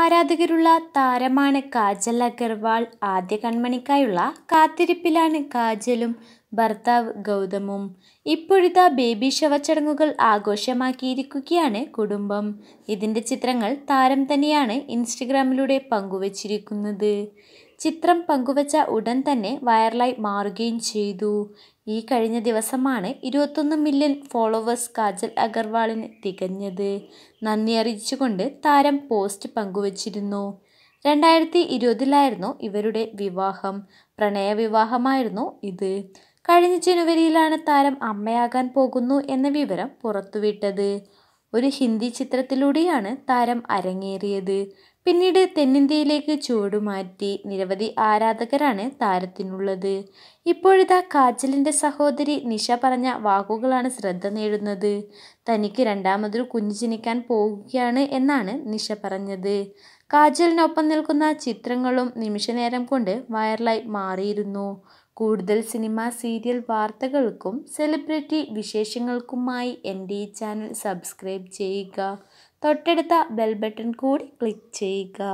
ആരാധകരുള്ള താരമാണ് കാജൽ അഗർവാൾ ആദ്യ കൺമണിക്കായുള്ള കാത്തിരിപ്പിലാണ് കാജലും ഭർത്താവ് ഗൗതമും ഇപ്പോഴത്തെ ബേബി ശവചടങ്ങുകൾ ആഘോഷമാക്കിയിരിക്കുകയാണ് കുടുംബം ഇതിൻ്റെ ചിത്രങ്ങൾ താരം തന്നെയാണ് ഇൻസ്റ്റഗ്രാമിലൂടെ പങ്കുവച്ചിരിക്കുന്നത് ചിത്രം പങ്കുവച്ച ഉടൻ തന്നെ വൈറലായി മാറുകയും ചെയ്തു ഈ കഴിഞ്ഞ ദിവസമാണ് ഇരുപത്തൊന്ന് മില്യൺ ഫോളോവേഴ്സ് കാജൽ അഗർവാളിന് തികഞ്ഞത് നന്ദി അറിയിച്ചുകൊണ്ട് താരം പോസ്റ്റ് പങ്കുവച്ചിരുന്നു രണ്ടായിരത്തി ഇരുപതിലായിരുന്നു ഇവരുടെ വിവാഹം പ്രണയ വിവാഹമായിരുന്നു ഇത് കഴിഞ്ഞ ജനുവരിയിലാണ് താരം അമ്മയാകാൻ പോകുന്നു എന്ന വിവരം പുറത്തുവിട്ടത് ഒരു ഹിന്ദി ചിത്രത്തിലൂടെയാണ് താരം അരങ്ങേറിയത് പിന്നീട് തെന്നിന്ത്യയിലേക്ക് ചുവടുമാറ്റി നിരവധി ആരാധകരാണ് താരത്തിനുള്ളത് ഇപ്പോഴിതാ കാജലിൻ്റെ സഹോദരി നിഷ പറഞ്ഞ വാക്കുകളാണ് ശ്രദ്ധ നേടുന്നത് തനിക്ക് രണ്ടാമതൊരു കുഞ്ഞു ജനിക്കാൻ പോവുകയാണ് എന്നാണ് നിഷ പറഞ്ഞത് കാജലിനൊപ്പം നിൽക്കുന്ന ചിത്രങ്ങളും നിമിഷനേരം കൊണ്ട് വൈറലായി മാറിയിരുന്നു കൂടുതൽ സിനിമ സീരിയൽ വാർത്തകൾക്കും സെലിബ്രിറ്റി വിശേഷങ്ങൾക്കുമായി എൻ്റെ ഈ ചാനൽ സബ്സ്ക്രൈബ് ചെയ്യുക തൊട്ടടുത്ത ബെൽ ബട്ടൺ കൂടി ക്ലിക്ക് ചെയ്യുക